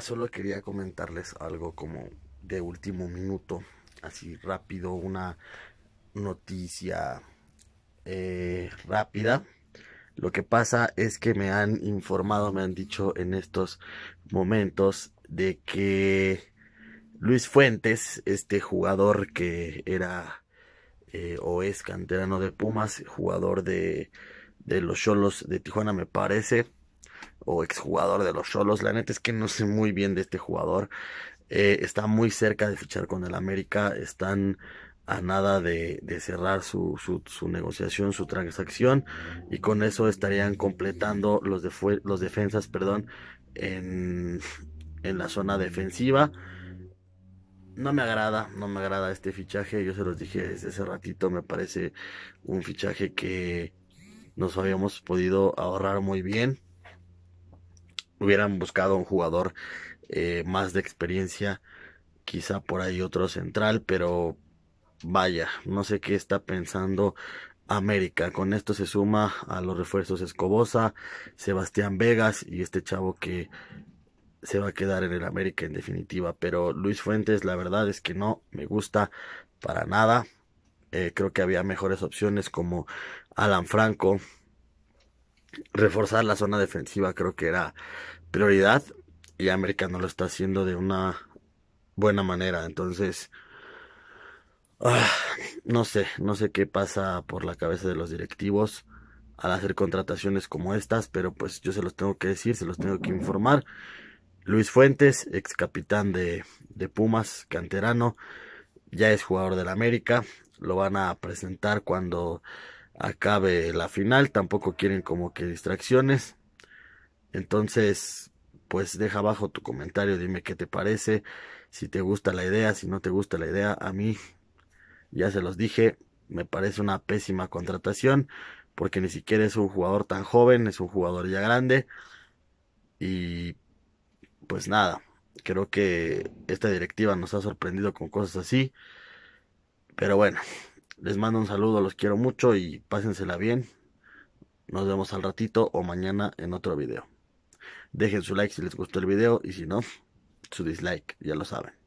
Solo quería comentarles algo como de último minuto, así rápido, una noticia eh, rápida. Lo que pasa es que me han informado, me han dicho en estos momentos de que Luis Fuentes, este jugador que era eh, o es canterano de Pumas, jugador de, de los Cholos de Tijuana, me parece, o exjugador de los Cholos. La neta es que no sé muy bien de este jugador. Eh, está muy cerca de fichar con el América. Están a nada de, cerrar su, negociación, su transacción. Y con eso estarían completando los, defensas perdón, en, en la zona defensiva no me agrada, no me agrada este fichaje. Yo se los dije desde hace ratito, me parece un fichaje que nos habíamos podido ahorrar muy bien hubieran buscado un jugador eh, más de experiencia, quizá por ahí otro central, pero vaya, no sé qué está pensando América. Con esto se suma a los refuerzos Escobosa, Sebastián Vegas y este chavo que se va a quedar en el América en definitiva. Pero Luis Fuentes, la verdad es que no me gusta para nada. Eh, creo que había mejores opciones como Alan Franco, reforzar la zona defensiva creo que era prioridad y América no lo está haciendo de una buena manera. Entonces, ah, no sé, no sé qué pasa por la cabeza de los directivos al hacer contrataciones como estas, pero pues yo se los tengo que decir, se los tengo que informar. Luis Fuentes, ex capitán de, de Pumas, canterano, ya es jugador del América, lo van a presentar cuando acabe la final, tampoco quieren como que distracciones. Entonces, pues deja abajo tu comentario, dime qué te parece, si te gusta la idea, si no te gusta la idea. A mí, ya se los dije, me parece una pésima contratación, porque ni siquiera es un jugador tan joven, es un jugador ya grande. Y pues nada, creo que esta directiva nos ha sorprendido con cosas así. Pero bueno, les mando un saludo, los quiero mucho y pásensela bien. Nos vemos al ratito o mañana en otro video. Dejen su like si les gustó el video y si no, su dislike, ya lo saben.